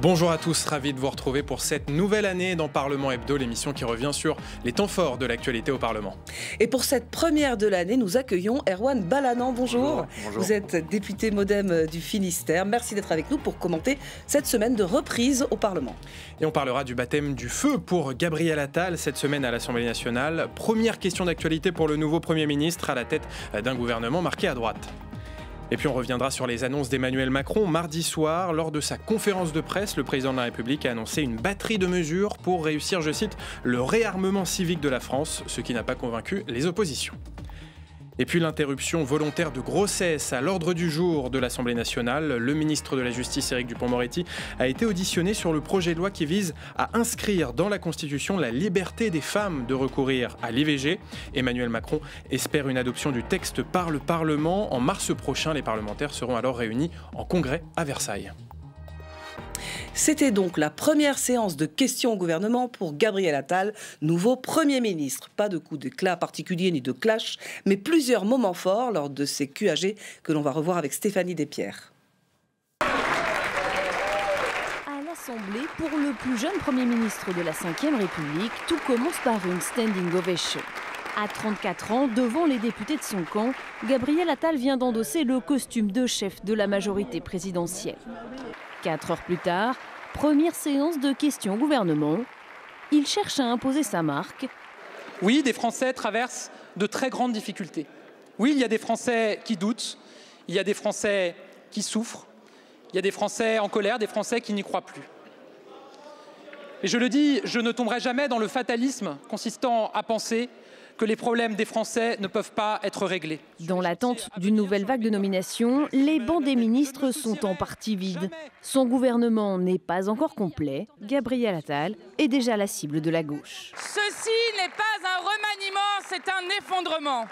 Bonjour à tous, ravi de vous retrouver pour cette nouvelle année dans Parlement Hebdo, l'émission qui revient sur les temps forts de l'actualité au Parlement. Et pour cette première de l'année, nous accueillons Erwan Balanan. Bonjour. Bonjour. Vous êtes député modem du Finistère. Merci d'être avec nous pour commenter cette semaine de reprise au Parlement. Et on parlera du baptême du feu pour Gabriel Attal cette semaine à l'Assemblée nationale. Première question d'actualité pour le nouveau Premier ministre à la tête d'un gouvernement marqué à droite. Et puis on reviendra sur les annonces d'Emmanuel Macron. Mardi soir, lors de sa conférence de presse, le président de la République a annoncé une batterie de mesures pour réussir, je cite, le réarmement civique de la France, ce qui n'a pas convaincu les oppositions. Et puis l'interruption volontaire de grossesse à l'ordre du jour de l'Assemblée nationale. Le ministre de la Justice, Éric Dupont-Moretti, a été auditionné sur le projet de loi qui vise à inscrire dans la Constitution la liberté des femmes de recourir à l'IVG. Emmanuel Macron espère une adoption du texte par le Parlement. En mars prochain, les parlementaires seront alors réunis en congrès à Versailles. C'était donc la première séance de questions au gouvernement pour Gabriel Attal, nouveau Premier ministre. Pas de coup d'éclat particulier ni de clash, mais plusieurs moments forts lors de ces QAG que l'on va revoir avec Stéphanie Despierres. À l'Assemblée, pour le plus jeune Premier ministre de la Ve République, tout commence par une standing ovation. À 34 ans, devant les députés de son camp, Gabriel Attal vient d'endosser le costume de chef de la majorité présidentielle. Quatre heures plus tard, première séance de questions au gouvernement. Il cherche à imposer sa marque. Oui, des Français traversent de très grandes difficultés. Oui, il y a des Français qui doutent, il y a des Français qui souffrent, il y a des Français en colère, des Français qui n'y croient plus. Et je le dis, je ne tomberai jamais dans le fatalisme consistant à penser que les problèmes des Français ne peuvent pas être réglés. Dans l'attente d'une nouvelle vague de nominations, les bancs des ministres sont en partie vides. Son gouvernement n'est pas encore complet. Gabriel Attal est déjà la cible de la gauche. Ceci n'est pas un remaniement, c'est un effondrement.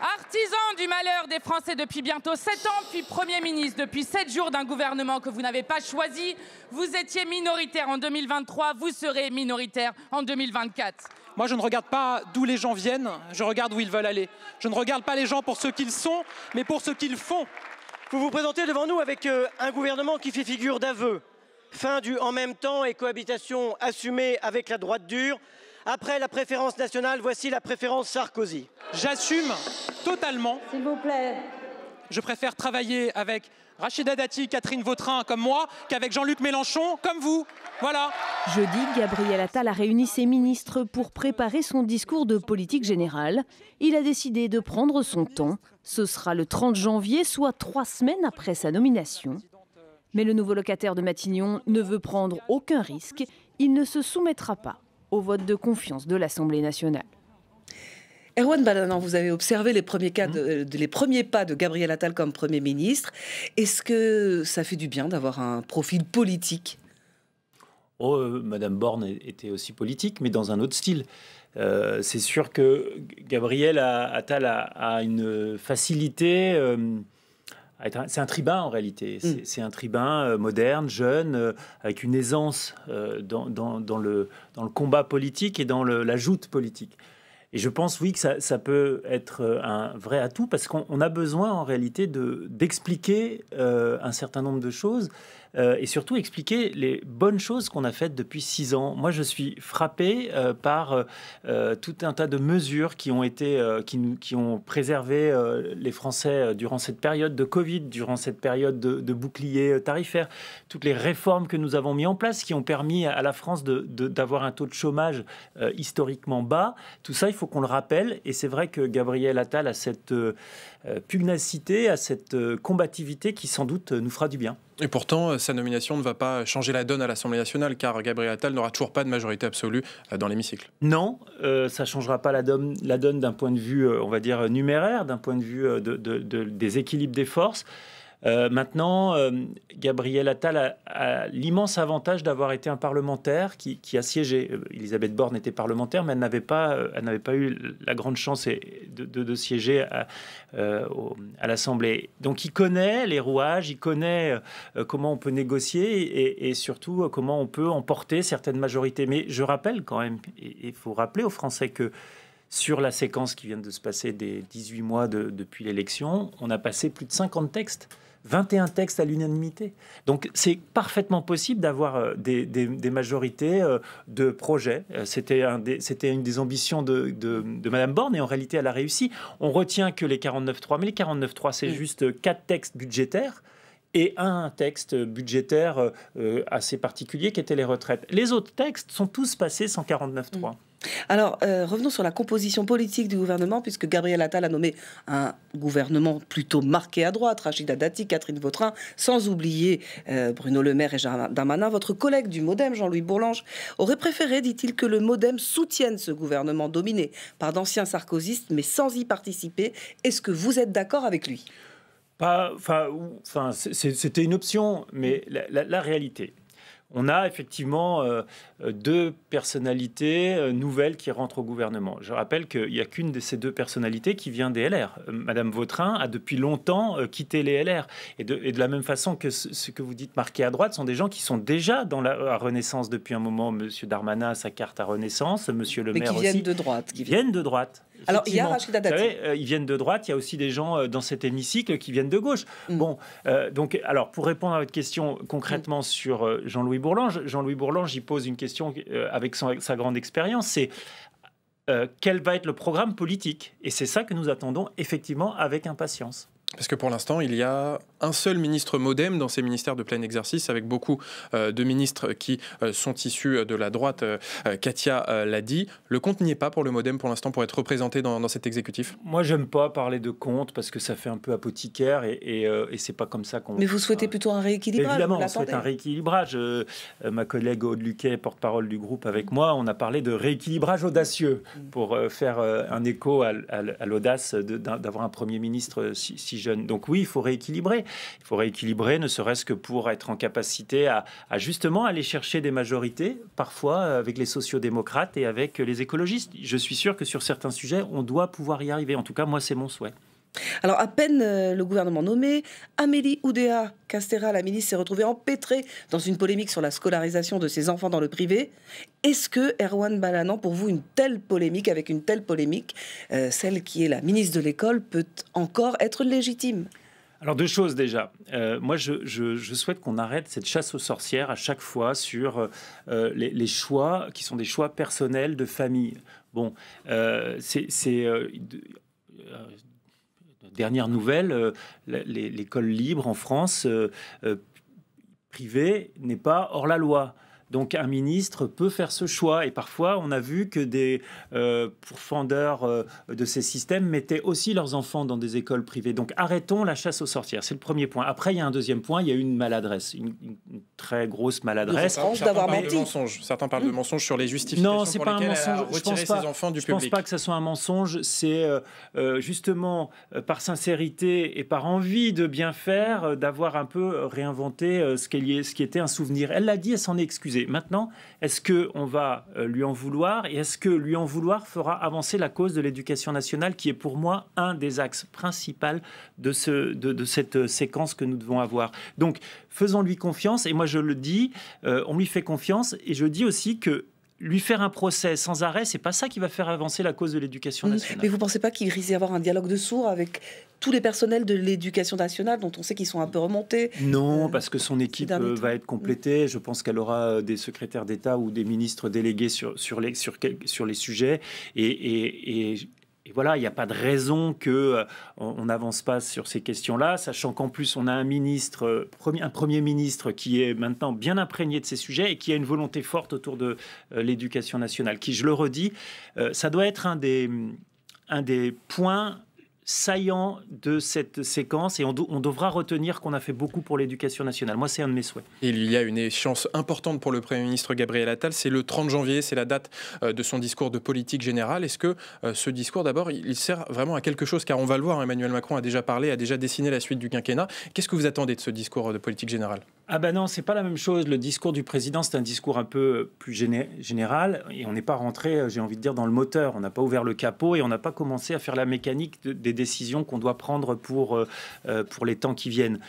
Artisan du malheur des Français depuis bientôt 7 ans, puis Premier ministre depuis 7 jours d'un gouvernement que vous n'avez pas choisi, vous étiez minoritaire en 2023, vous serez minoritaire en 2024. Moi, je ne regarde pas d'où les gens viennent, je regarde où ils veulent aller. Je ne regarde pas les gens pour ce qu'ils sont, mais pour ce qu'ils font. Vous vous présentez devant nous avec euh, un gouvernement qui fait figure d'aveu. Fin du en même temps et cohabitation assumée avec la droite dure, après la préférence nationale, voici la préférence Sarkozy. J'assume totalement. S'il vous plaît. Je préfère travailler avec Rachida Dati, Catherine Vautrin comme moi, qu'avec Jean-Luc Mélenchon comme vous. Voilà. Jeudi, Gabriel Attal a réuni ses ministres pour préparer son discours de politique générale. Il a décidé de prendre son temps. Ce sera le 30 janvier, soit trois semaines après sa nomination. Mais le nouveau locataire de Matignon ne veut prendre aucun risque. Il ne se soumettra pas au vote de confiance de l'Assemblée nationale. Erwan Balanan, vous avez observé les premiers, cas de, euh, les premiers pas de Gabriel Attal comme Premier ministre. Est-ce que ça fait du bien d'avoir un profil politique oh, euh, Madame Borne était aussi politique, mais dans un autre style. Euh, c'est sûr que Gabriel Attal a, une facilité c'est un tribun en réalité. Mm. C'est un tribun euh, moderne, jeune, euh, avec une aisance euh, dans, le, combat politique et dans la joute politique. Et je pense, oui, que ça, peut être un vrai atout parce qu'on a besoin en réalité d'expliquer un certain nombre de choses. Euh, et surtout expliquer les bonnes choses qu'on a faites depuis six ans. Moi, je suis frappé euh, par euh, tout un tas de mesures qui ont été, qui, nous, qui ont préservé les Français durant cette période de Covid, durant cette période de, bouclier tarifaire, toutes les réformes que nous avons mises en place qui ont permis à la France d'avoir un taux de chômage historiquement bas. Tout ça, il faut qu'on le rappelle. Et c'est vrai que Gabriel Attal a cette pugnacité, a cette combativité qui sans doute nous fera du bien. Et pourtant, euh, sa nomination ne va pas changer la donne à l'Assemblée nationale, car Gabriel Attal n'aura toujours pas de majorité absolue euh, dans l'hémicycle. Non, euh, ça ne changera pas la donne, la donne d'un point de vue, on va dire, numéraire, d'un point de vue des équilibres des forces. Euh, maintenant, euh, Gabriel Attal a, l'immense avantage d'avoir été un parlementaire qui, a siégé. Euh, Elisabeth Borne était parlementaire, mais elle n'avait pas, elle n'avait pas eu la grande chance de, siéger à, l'Assemblée. Donc, il connaît les rouages, il connaît comment on peut négocier et, surtout comment on peut emporter certaines majorités. Mais je rappelle quand même, il faut rappeler aux Français que sur la séquence qui vient de se passer des 18 mois depuis l'élection, on a passé plus de 50 textes. 21 textes à l'unanimité. Donc c'est parfaitement possible d'avoir euh, des, des, majorités euh, de projets. Euh, c'était un une des ambitions de, de, Madame Borne et en réalité elle a réussi. On retient que les 49.3, mais les 49.3 c'est juste quatre textes budgétaires et un texte budgétaire assez particulier qui était les retraites. Les autres textes sont tous passés 149.3. Alors, euh, revenons sur la composition politique du gouvernement, puisque Gabriel Attal a nommé un gouvernement plutôt marqué à droite, Rachida Dati, Catherine Vautrin, sans oublier euh, Bruno Le Maire et Jean Damanin. Votre collègue du Modem, Jean-Louis Bourlange, aurait préféré, dit-il, que le Modem soutienne ce gouvernement dominé par d'anciens sarkozystes, mais sans y participer. Est-ce que vous êtes d'accord avec lui enfin, c'était une option, mais la, réalité, on a effectivement euh, euh, deux personnalités euh, nouvelles qui rentrent au gouvernement. Je rappelle qu'il n'y a qu'une de ces deux personnalités qui vient des LR. Euh, Madame Vautrin a depuis longtemps quitté les LR. Et de, la même façon que ce, que vous dites marqué à droite sont des gens qui sont déjà dans la à Renaissance depuis un moment. Monsieur Darmanin a sa carte à Renaissance, Monsieur Le Maire Mais qui viennent de droite. Qui viennent de droite. Alors, il y a ils viennent de droite, il y a aussi des gens dans cet hémicycle qui viennent de gauche. Mm. Bon, donc, alors, pour répondre à votre question concrètement mm. sur Jean-Louis Bourlange, Jean-Louis Bourlange, j'y pose une question question euh, avec sa grande expérience, c'est euh, quel va être le programme politique Et c'est ça que nous attendons effectivement avec impatience. Parce que pour l'instant, il y a un seul ministre modem dans ces ministères de plein exercice, avec beaucoup euh, de ministres qui euh, sont issus euh, de la droite. Katia l'a dit. Le compte n'y est pas pour le modem pour l'instant, pour être représenté dans, cet exécutif Moi, j'aime pas parler de compte parce que ça fait un peu apothicaire et, et, et c'est pas comme ça qu'on. Mais vous souhaitez ah. plutôt un rééquilibrage Évidemment, on souhaite un rééquilibrage. ma collègue Aude Luquet, porte-parole du groupe avec moi, on a parlé de rééquilibrage audacieux pour faire un écho à, l'audace d'avoir un Premier ministre si, si donc oui, il faut rééquilibrer. Il faut rééquilibrer, ne serait-ce que pour être en capacité à, à, justement aller chercher des majorités, parfois euh, avec les sociodémocrates et avec les écologistes. Je suis sûr que sur certains sujets, on doit pouvoir y arriver. En tout cas, moi, c'est mon souhait. Alors, à peine euh, le gouvernement nommé, Amélie Oudéa Castéra, la ministre, s'est retrouvée empêtrée dans une polémique sur la scolarisation de ses enfants dans le privé. Est-ce que, Erwan Balanan, pour vous, une telle polémique, avec une telle polémique, euh, celle qui est la ministre de l'école, peut encore être légitime alors deux choses déjà. Euh, moi, je, souhaite qu'on arrête cette chasse aux sorcières à chaque fois sur les, choix qui sont des choix personnels de famille. Bon, c'est Dernière nouvelle, euh, l'école libre en France euh, euh, privée n'est pas hors la loi. Donc un ministre peut faire ce choix. Et parfois, on a vu que des euh, pourfendeurs euh, de ces systèmes mettaient aussi leurs enfants dans des écoles privées. Donc arrêtons la chasse aux sorcières. C'est le premier point. Après, il y a un deuxième point. Il y a une maladresse, une, très grosse maladresse. Certains, certains parlent, menti. de mensonge. parlent de sur les justifications. Non, c'est pas un mensonge. Je pense pas, enfants du je ne pense pas que ce soit un mensonge. C'est euh, justement par sincérité et par envie de bien faire, d'avoir un peu réinventé ce, ce qui était un souvenir. Elle l'a dit, elle s'en est Maintenant, est-ce qu'on va euh, lui en vouloir et est-ce que lui en vouloir fera avancer la cause de l'éducation nationale qui est pour moi un des axes principaux de, ce, de, cette euh, séquence que nous devons avoir Donc, faisons-lui confiance et moi je le dis, euh, on lui fait confiance et je dis aussi que lui faire un procès sans arrêt, c'est pas ça qui va faire avancer la cause de l'éducation nationale. Mais vous pensez pas qu'il risque d'y avoir un dialogue de sourds avec tous les personnels de l'éducation nationale dont on sait qu'ils sont un peu remontés Non, euh, parce que son équipe euh, va être complétée. Je pense qu'elle aura euh, des secrétaires d'État ou des ministres délégués sur, sur, les, sur, les sujets. Et, voilà, il n'y a pas de raison qu'on n'avance pas sur ces questions-là, sachant qu'en plus on a un ministre, premier, un premier ministre qui est maintenant bien imprégné de ces sujets et qui a une volonté forte autour de l'éducation nationale. Qui, je le redis, ça doit être un des un des points saillant de cette séquence et on, devra retenir qu'on a fait beaucoup pour l'éducation nationale. Moi, c'est un de mes souhaits. Il y a une échéance importante pour le Premier ministre Gabriel Attal, c'est le 30 janvier, c'est la date euh, de son discours de politique générale. Est-ce que euh, ce discours, d'abord, il sert vraiment à quelque chose Car on va le voir, hein, Emmanuel Macron a déjà parlé, a déjà dessiné la suite du quinquennat. Qu'est-ce que vous attendez de ce discours euh, de politique générale ah ben non, c'est pas la même chose. Le discours du président, c'est un discours un peu plus général et on n'est pas rentré, euh, j'ai envie de dire, dans le moteur. On n'a pas ouvert le capot et on n'a pas commencé à faire la mécanique des décisions qu'on doit prendre pour, euh, euh, pour les temps qui viennent.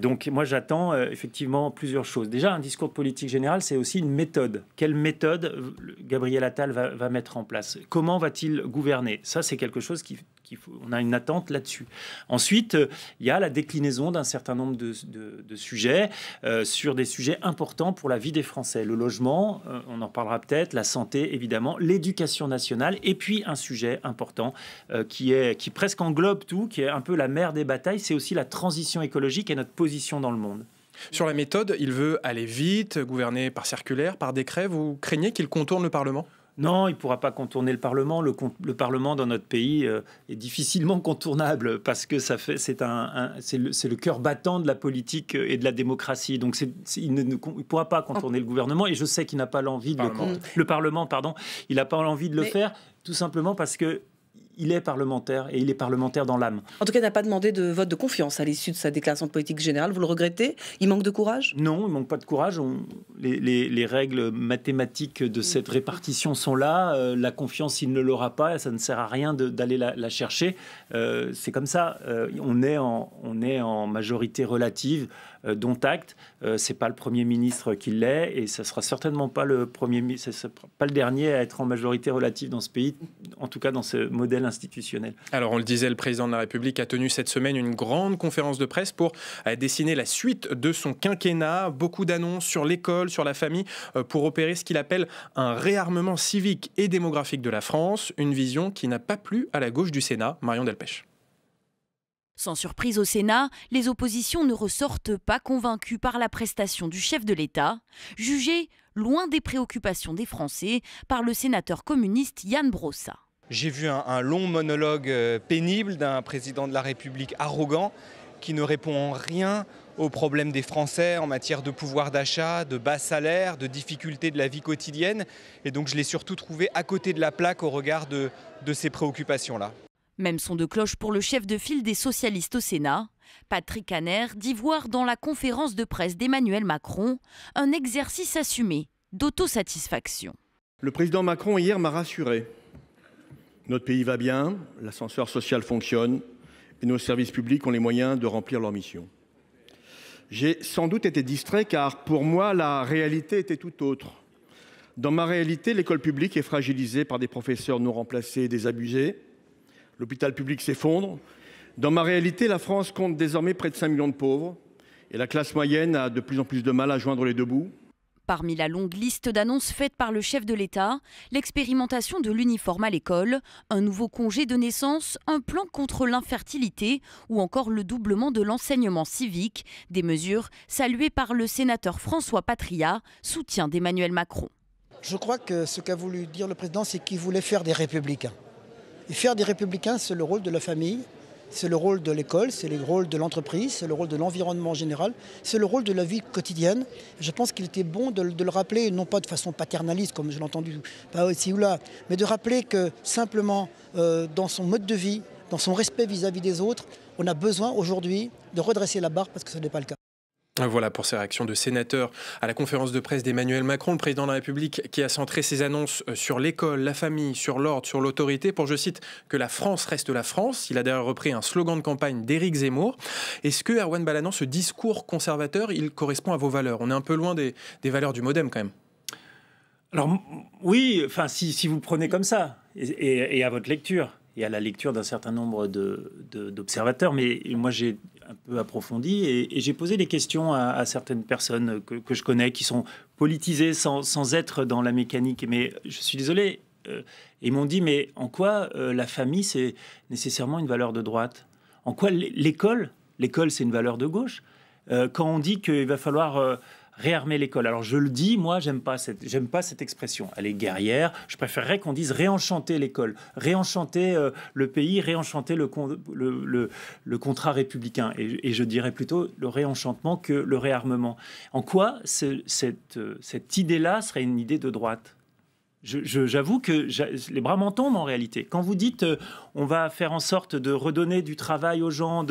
donc moi, j'attends effectivement plusieurs choses. Déjà, un discours de politique générale, c'est aussi une méthode. Quelle méthode Gabriel Attal va mettre en place Comment va-t-il gouverner Ça, c'est quelque chose qui on a une attente là-dessus. Ensuite, euh, il y a la déclinaison d'un certain nombre de, sujets euh, sur des sujets importants pour la vie des Français. Le logement, euh, on en parlera peut-être, la santé évidemment, l'éducation nationale, et puis un sujet important qui est qui presque englobe tout, qui est un peu la mère des batailles, c'est aussi la transition écologique et notre position dans le monde. Sur la méthode, il veut aller vite, gouverner par circulaire, par décret. Vous craignez qu'il contourne le Parlement non, il ne pourra pas contourner le Parlement. Le, Parlement dans notre pays euh, est difficilement contournable parce que ça fait, c'est, un, c'est, le, cœur battant de la politique euh, et de la démocratie. Donc il ne, pourra pas contourner le gouvernement et je sais qu'il n'a pas l'envie de le, Parlement, pardon, il pas l'envie de le faire tout simplement parce que il est parlementaire et il est parlementaire dans l'âme. En tout cas, n'a pas demandé de vote de confiance à l'issue de sa déclaration de politique générale. Vous le regrettez Il manque de courage Non, il manque pas de courage. Les, règles mathématiques de cette répartition sont là. Euh, la confiance, il ne l'aura pas. et Ça ne sert à rien d'aller la, chercher. Euh, c'est comme ça. Euh, on est en majorité relative. Euh, dont acte. Euh, c'est pas le premier ministre qui l'est et ça sera certainement pas le premier, pas le dernier à être en majorité relative dans ce pays, en tout cas dans ce modèle institutionnel. Alors on le disait, le président de la République a tenu cette semaine une grande conférence de presse pour euh, dessiner la suite de son quinquennat. Beaucoup d'annonces sur l'école, sur la famille, pour opérer ce qu'il appelle un réarmement civique et démographique de la France. Une vision qui n'a pas plu à la gauche du Sénat. Marion Delpech. Sans surprise au Sénat, les oppositions ne ressortent pas convaincues par la prestation du chef de l'État, jugée loin des préoccupations des Français par le sénateur communiste Yann Brossa. J'ai vu un, long monologue euh, pénible d'un président de la République arrogant qui ne répond en rien aux problèmes des Français en matière de pouvoir d'achat, de bas salaires, de difficultés de la vie quotidienne. Et donc je l'ai surtout trouvé à côté de la plaque au regard de ces préoccupations-là. Même son de cloche pour le chef de file des socialistes au Sénat. Patrick Hanner dit voir dans la conférence de presse d'Emmanuel Macron un exercice assumé d'autosatisfaction. Le président Macron hier m'a rassuré. Notre pays va bien, l'ascenseur social fonctionne et nos services publics ont les moyens de remplir leur mission. J'ai sans doute été distrait car pour moi la réalité était tout autre. Dans ma réalité, l'école publique est fragilisée par des professeurs non remplacés et abusés. L'hôpital public s'effondre. Dans ma réalité, la France compte désormais près de 5 millions de pauvres et la classe moyenne a de plus en plus de mal à joindre les deux bouts. Parmi la longue liste d'annonces faites par le chef de l'État, l'expérimentation de l'uniforme à l'école, un nouveau congé de naissance, un plan contre l'infertilité ou encore le doublement de l'enseignement civique, des mesures saluées par le sénateur François Patria, soutien d'Emmanuel Macron. Je crois que ce qu'a voulu dire le président, c'est qu'il voulait faire des républicains faire des républicains, c'est le rôle de la famille, c'est le rôle de l'école, c'est le rôle de l'entreprise, c'est le rôle de l'environnement général, c'est le rôle de la vie quotidienne. Je pense qu'il était bon de, le rappeler, non pas de façon paternaliste, comme je l'ai entendu pas ici ou là, mais de rappeler que simplement euh, dans son mode de vie, dans son respect vis à -vis des autres, on a besoin aujourd'hui de redresser la barre parce que ce n'est pas le cas. Voilà pour ces réactions de sénateurs à la conférence de presse d'Emmanuel Macron, le président de la République qui a centré ses annonces euh, sur l'école, la famille, sur l'ordre, sur l'autorité pour, je cite, que la France reste la France. Il a d'ailleurs repris un slogan de campagne d'Éric Zemmour. Est-ce que, Erwan Balanan, ce discours conservateur, il correspond à vos valeurs On est un peu loin des, valeurs du modem quand même. Alors oui, enfin, si, vous prenez comme ça et à votre lecture et à la lecture d'un certain nombre d'observateurs. De, d'observateurs, Mais moi, j'ai un peu approfondi et, j'ai posé des questions à, certaines personnes que, que, je connais qui sont politisées sans, sans, être dans la mécanique. Mais je suis désolé. ils euh, m'ont dit, mais en quoi euh, la famille, c'est nécessairement une valeur de droite En quoi l'école L'école, c'est une valeur de gauche. Euh, quand on dit qu'il va falloir réarmer l'école. Alors je le dis, moi, j'aime pas cette, j'aime pas cette expression. Elle est guerrière. Je préférerais qu'on dise réenchanter l'école, réenchanter euh, le pays, réenchanter le, le, contrat républicain. Et, je dirais plutôt le réenchantement que le réarmement. En quoi cette, euh, cette idée-là serait une idée de droite J'avoue que les bras m'en en réalité. Quand vous dites euh, on va faire en sorte de redonner du travail aux gens,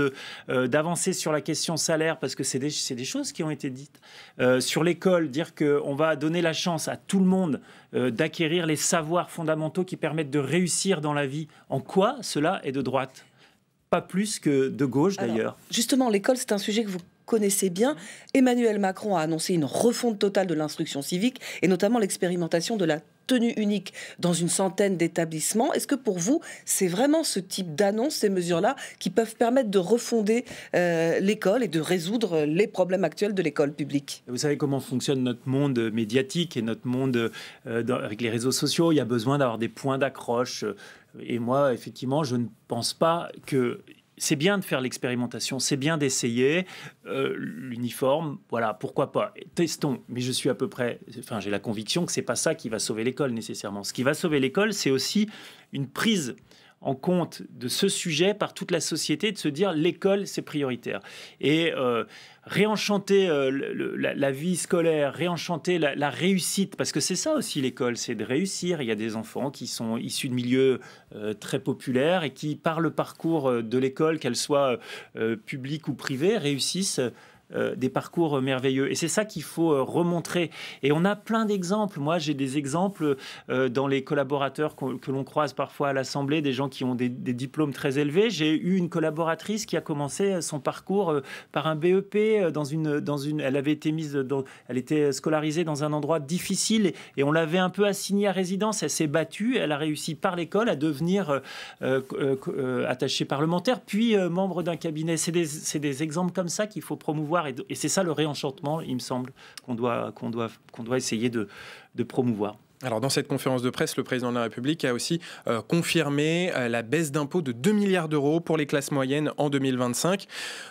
euh, d'avancer sur la question salaire, parce que c'est des, des, choses qui ont été dites, euh, sur l'école, dire qu'on va donner la chance à tout le monde d'acquérir les savoirs fondamentaux qui permettent de réussir dans la vie, en quoi cela est de droite Pas plus que de gauche d'ailleurs. Justement, l'école, c'est un sujet que vous connaissez bien, Emmanuel Macron a annoncé une refonte totale de l'instruction civique et notamment l'expérimentation de la tenue unique dans une centaine d'établissements. Est-ce que pour vous, c'est vraiment ce type d'annonce, ces mesures-là, qui peuvent permettre de refonder euh, l'école et de résoudre les problèmes actuels de l'école publique Vous savez comment fonctionne notre monde médiatique et notre monde euh, avec les réseaux sociaux. Il y a besoin d'avoir des points d'accroche. Et moi, effectivement, je ne pense pas que c'est bien de faire l'expérimentation, c'est bien d'essayer euh, l'uniforme, voilà, pourquoi pas. Testons, mais je suis à peu près, enfin, j'ai la conviction que c'est pas ça qui va sauver l'école nécessairement. Ce qui va sauver l'école, c'est aussi une prise en compte de ce sujet par toute la société, de se dire l'école, c'est prioritaire. Et euh, réenchanter euh, la, vie scolaire, réenchanter la, réussite, parce que c'est ça aussi l'école, c'est de réussir. Il y a des enfants qui sont issus de milieux euh, très populaires et qui, par le parcours de l'école, qu'elle soit publique ou privée, réussissent. Euh, des parcours euh, merveilleux. Et c'est ça qu'il faut euh, remontrer. Et on a plein d'exemples. Moi, j'ai des exemples dans les collaborateurs que l'on croise parfois à l'Assemblée, des gens qui ont des, diplômes très élevés. J'ai eu une collaboratrice qui a commencé son parcours par un BEP dans une, dans une. Elle avait été mise, dans, elle était scolarisée dans un endroit difficile et, on l'avait un peu assignée à résidence. Elle s'est battue. Elle a réussi par l'école à devenir attachée parlementaire, puis membre d'un cabinet. C'est des, des exemples comme ça qu'il faut promouvoir et, c'est ça le réenchantement, il me semble, qu'on doit, essayer de, promouvoir. Alors dans cette conférence de presse, le président de la République a aussi euh, confirmé euh, la baisse d'impôts de 2 milliards d'euros pour les classes moyennes en 2025.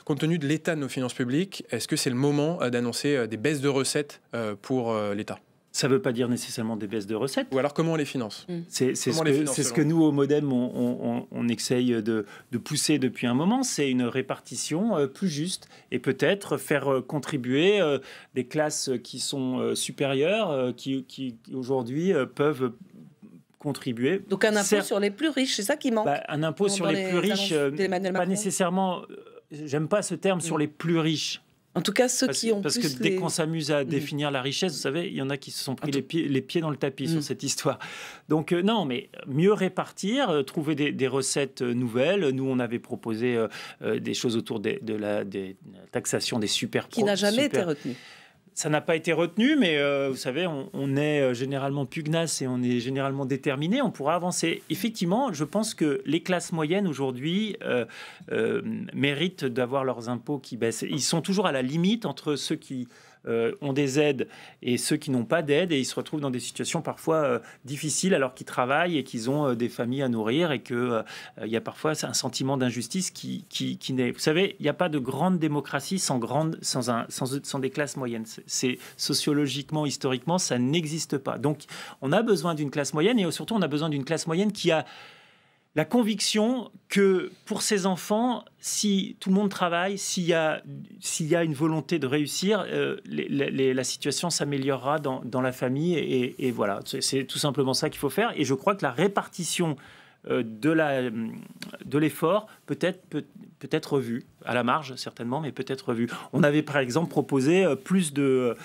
Compte tenu de l'état de nos finances publiques, est-ce que c'est le moment euh, d'annoncer des baisses de recettes pour l'État ça ne veut pas dire nécessairement des baisses de recettes. Ou alors comment on les finance mm. C'est ce, que nous, au Modem, on, essaye de, pousser depuis un moment. C'est une répartition euh, plus juste et peut-être faire euh, contribuer euh, des classes qui sont supérieures, qui, aujourd'hui peuvent contribuer. Donc un impôt sur les plus riches, c'est ça qui manque bah, Un impôt sur les, plus riches, pas nécessairement, j'aime pas ce terme, sur mm. les plus riches. En tout cas, ceux qui ont parce que dès qu'on s'amuse à mmh. définir la richesse, vous savez, il y en a qui se sont pris les, pieds, les pieds dans le tapis sur mmh. cette histoire. Donc euh, non, mais mieux répartir, euh, trouver des, recettes euh, nouvelles. Nous, on avait proposé des choses autour de la des taxation des super qui n'a jamais été retenue. Ça n'a pas été retenu, mais euh, vous savez, on, est euh, généralement pugnace et on est généralement déterminé. On pourra avancer. Effectivement, je pense que les classes moyennes aujourd'hui euh, méritent d'avoir leurs impôts qui baissent. Ils sont toujours à la limite entre ceux qui euh, ont des aides et ceux qui n'ont pas d'aide et ils se retrouvent dans des situations parfois euh, difficiles alors qu'ils travaillent et qu'ils ont euh, des familles à nourrir et que il y a parfois un sentiment d'injustice qui, n'est... qui Vous savez, il n'y a pas de grande démocratie sans, grande, sans, un, sans, sans des classes moyennes. C'est sociologiquement, historiquement, ça n'existe pas. Donc on a besoin d'une classe moyenne et surtout on a besoin d'une classe moyenne qui a la conviction que pour ces enfants, si tout le monde travaille, s'il y a, une volonté de réussir, euh, la situation s'améliorera dans, la famille. Et, voilà, c'est tout simplement ça qu'il faut faire. Et je crois que la répartition euh, de, l'effort peut être, peut, à la marge certainement, mais peut être revue. On avait par exemple proposé euh, plus de,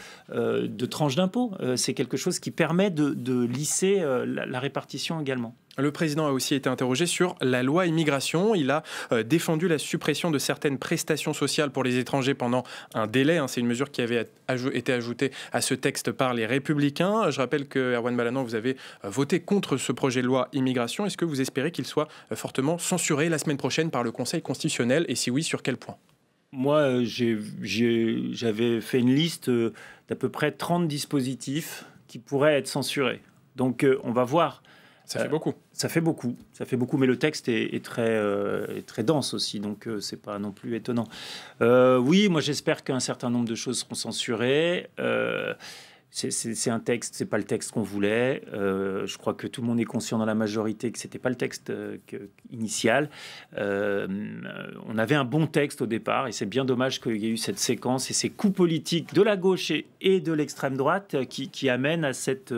tranches d'impôts. C'est quelque chose qui permet de, lisser la répartition également. Le président a aussi été interrogé sur la loi immigration. Il a euh, défendu la suppression de certaines prestations sociales pour les étrangers pendant un délai. Hein. C'est une mesure qui avait été ajoutée à ce texte par les Républicains. Je rappelle que, Erwan Balanant, vous avez euh, voté contre ce projet de loi immigration. Est-ce que vous espérez qu'il soit euh, fortement censuré la semaine prochaine par le Conseil constitutionnel Et si oui, sur quel point moi, j'avais fait une liste d'à peu près 30 dispositifs qui pourraient être censurés. Donc, on va voir. Ça fait euh, beaucoup. Ça fait beaucoup. Ça fait beaucoup, mais le texte est, très, euh, très dense aussi, donc euh, c'est pas non plus étonnant. oui, moi j'espère qu'un certain nombre de choses seront censurées. c'est un texte, c'est pas le texte qu'on voulait. je crois que tout le monde est conscient dans la majorité que c'était pas le texte que, initial. on avait un bon texte au départ, et c'est bien dommage qu'il y ait eu cette séquence et ces coups politiques de la gauche et, de l'extrême droite qui, qui amènent à cette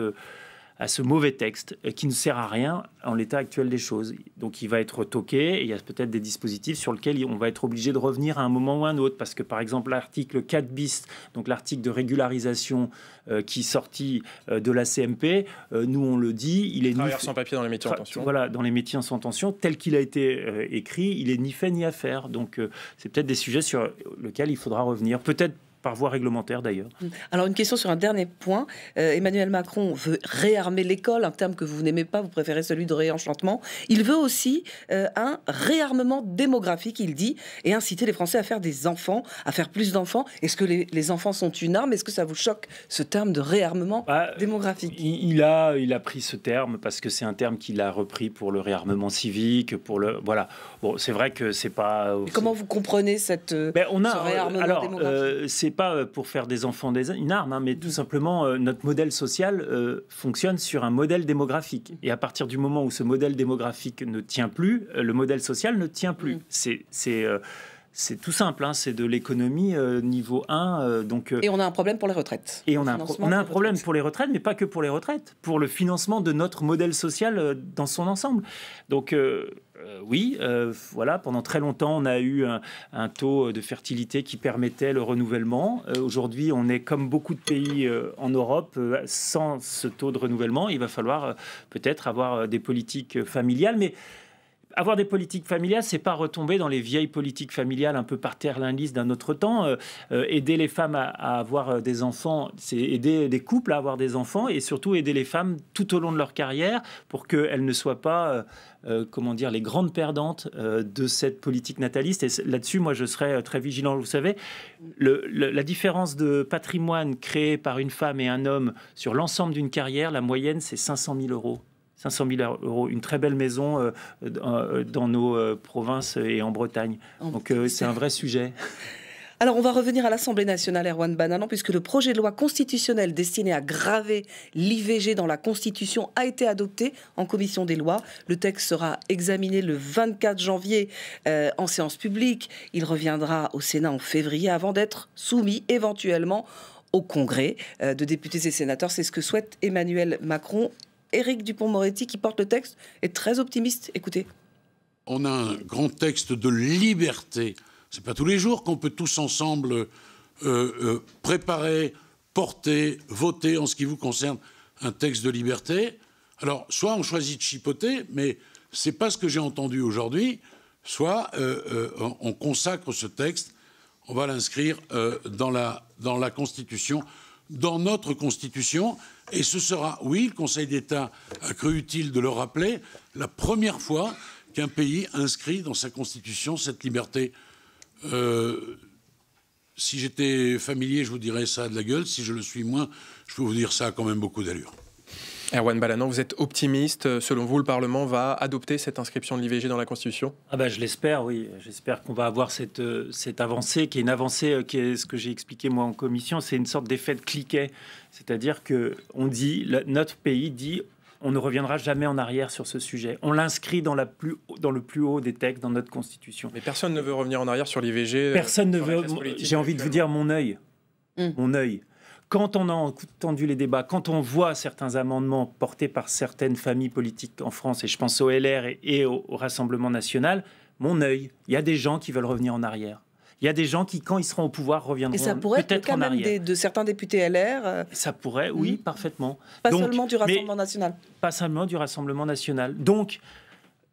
à ce mauvais texte euh, qui ne sert à rien en l'état actuel des choses. Donc il va être toqué et il y a peut-être des dispositifs sur lesquels on va être obligé de revenir à un moment ou à un autre parce que par exemple l'article 4 bis, donc l'article de régularisation euh, qui sortit euh, de la CMP, nous on le dit, il est ni sans papier dans les métiers en tension. Voilà, dans les métiers en tension, tel qu'il a été écrit, il est ni fait ni à faire. Donc c'est peut-être des sujets sur lesquels il faudra revenir. Peut-être par voie réglementaire d'ailleurs. Mm. Alors une question sur un dernier point. Euh, Emmanuel Macron veut réarmer l'école, un terme que vous n'aimez pas, vous préférez celui de réenchantement. Il veut aussi euh, un réarmement démographique, il dit, et inciter les Français à faire des enfants, à faire plus d'enfants. Est-ce que les, enfants sont une arme Est-ce que ça vous choque ce terme de réarmement bah, démographique il, a, il a pris ce terme parce que c'est un terme qu'il a repris pour le réarmement civique, pour le... Voilà. Bon, c'est vrai que c'est pas... comment vous comprenez cette, ben, on a, ce réarmement démographique euh, c'est pas euh, pour faire des enfants des, une arme, hein, mais tout mm. simplement, euh, notre modèle social euh, fonctionne sur un modèle démographique. Et à partir du moment où ce modèle démographique ne tient plus, le modèle social ne tient plus. Mm. C'est c'est tout simple, hein, c'est de l'économie niveau 1. donc, et on a un problème pour les retraites. Et on a un, on a un problème pour les retraites, mais pas que pour les retraites, pour le financement de notre modèle social dans son ensemble. Donc euh, oui, euh, voilà, pendant très longtemps, on a eu un, taux euh, de fertilité qui permettait le renouvellement. Aujourd'hui, on est comme beaucoup de pays en Europe sans ce taux de renouvellement. Il va falloir peut-être avoir des politiques familiales, mais avoir des politiques familiales, c'est pas retomber dans les vieilles politiques familiales un peu par terre l'indice d'un autre temps. Euh, euh, aider les femmes à, avoir euh, des enfants, c'est aider les couples à avoir des enfants et surtout aider les femmes tout au long de leur carrière pour qu'elles ne soient pas, comment dire, les grandes perdantes de cette politique nataliste. Et là-dessus, moi, je serai très vigilant. Vous savez, le, la différence de patrimoine créée par une femme et un homme sur l'ensemble d'une carrière, la moyenne, c'est 500 000 euros. 500 000 euros, une très belle maison euh, euh, dans, nos euh, provinces et en Bretagne. Donc c'est un vrai sujet. Alors, on va revenir à l'Assemblée nationale, Erwan Bananan, puisque le projet de loi constitutionnel destiné à graver l'IVG dans la Constitution a été adopté en commission des lois. Le texte sera examiné le 24 janvier en séance publique. Il reviendra au Sénat en février avant d'être soumis éventuellement au Congrès de députés et sénateurs. C'est ce que souhaite Emmanuel Macron Éric Dupont-Moretti, qui porte le texte, est très optimiste. Écoutez. On a un grand texte de liberté. C'est pas tous les jours qu'on peut tous ensemble euh, euh, préparer, porter, voter en ce qui vous concerne un texte de liberté. Alors, soit on choisit de chipoter, mais ce n'est pas ce que j'ai entendu aujourd'hui. Soit euh, on consacre ce texte, on va l'inscrire dans la dans la Constitution dans notre Constitution, et ce sera, oui, le Conseil d'État a cru utile de le rappeler, la première fois qu'un pays inscrit dans sa Constitution cette liberté. Euh, si j'étais familier, je vous dirais ça de la gueule. Si je le suis moins, je peux vous dire ça quand même beaucoup d'allure. Erwan Balanan, vous êtes optimiste. Euh, selon vous, le Parlement va adopter cette inscription de l'IVG dans la Constitution ah ben, Je l'espère, oui. J'espère qu'on va avoir cette, euh, cette avancée, qui est une avancée, euh, qui est ce que j'ai expliqué moi en commission, c'est une sorte d'effet de cliquet. C'est-à-dire que on dit, notre pays dit on ne reviendra jamais en arrière sur ce sujet. On l'inscrit dans, la plus, dans le plus haut des textes, dans notre Constitution. Mais personne ne veut revenir en arrière sur l'IVG. Personne ne veut. J'ai envie de vous dire mon œil. Hmm. Mon œil quand on a entendu les débats, quand on voit certains amendements portés par certaines familles politiques en France, et je pense au LR et, au, Rassemblement national, mon œil, il y a des gens qui veulent revenir en arrière. Il y a des gens qui, quand ils seront au pouvoir, reviendront peut-être en arrière. Et ça pourrait être le cas même de certains députés LR. Euh, ça pourrait, oui, hmm. parfaitement. Pas seulement du Rassemblement national. Pas seulement du Rassemblement national. Donc,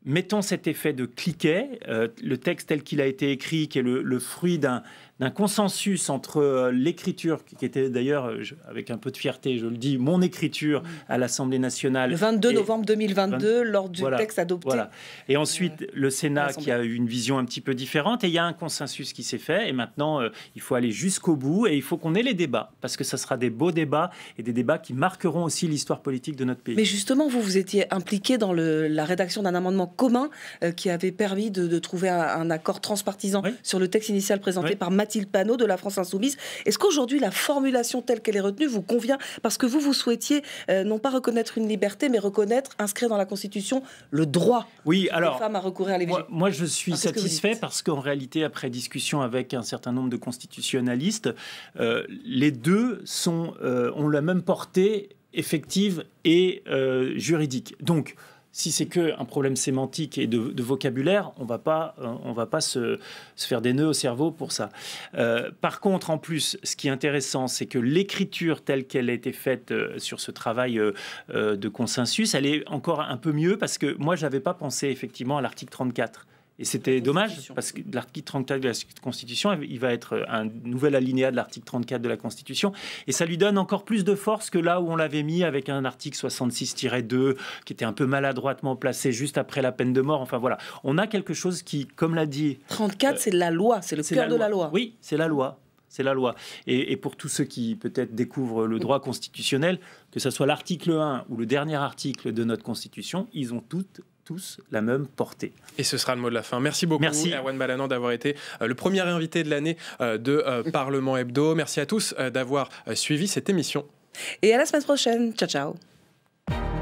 mettons cet effet de cliquet, euh, le texte tel qu'il a été écrit, qui est le fruit d'un d'un consensus entre euh, l'écriture, qui était d'ailleurs, euh, avec un peu de fierté, je le dis, mon écriture à l'Assemblée nationale. Le 22 novembre 2022, lors du texte adopté. Et ensuite, euh, le Sénat qui a eu une vision un petit peu différente, et il y a un consensus qui s'est fait, et maintenant, il faut aller jusqu'au bout, et il faut qu'on ait les débats, parce que ça sera des beaux débats, et des débats qui marqueront aussi l'histoire politique de notre pays. Mais justement, vous vous étiez impliqué dans la rédaction d'un amendement commun qui avait permis de, trouver un, accord transpartisan sur le texte initial présenté par Mathieu Mathilde panneau de la France Insoumise. Est-ce qu'aujourd'hui la formulation telle qu'elle est retenue vous convient Parce que vous, vous souhaitiez euh, non pas reconnaître une liberté, mais reconnaître, inscrire dans la Constitution le droit oui, alors, femmes à recourir à l'IVG. Moi, je suis satisfait parce qu'en réalité, après discussion avec un certain nombre de constitutionnalistes, euh, les deux sont, euh, ont la même portée effective et juridique. Donc, si c'est qu'un problème sémantique et de, vocabulaire, on va pas, euh, on va pas se, faire des nœuds au cerveau pour ça. Euh, par contre, en plus, ce qui est intéressant, c'est que l'écriture telle qu'elle a été faite euh, sur ce travail de consensus, elle est encore un peu mieux parce que moi, je n'avais pas pensé effectivement à l'article 34. Et c'était dommage parce que l'article 34 de la Constitution, il va être un nouvel alinéa de l'article 34 de la Constitution. Et ça lui donne encore plus de force que là où on l'avait mis avec un article 66-2 qui était un peu maladroitement placé juste après la peine de mort. Enfin voilà, on a quelque chose qui, comme l'a dit... 34, euh, c'est la loi, c'est le cœur de la loi. Oui, c'est la loi. C'est la loi. Et, et, pour tous ceux qui peut-être découvrent le droit constitutionnel, que ce soit l'article 1 ou le dernier article de notre Constitution, ils ont toutes tous la même portée. Et ce sera le mot de la fin. Merci beaucoup, Merci. Erwan Balanan, d'avoir été euh, le premier invité de l'année euh, de euh, Parlement Hebdo. Merci à tous d'avoir suivi cette émission. Et à la semaine prochaine. Ciao, ciao.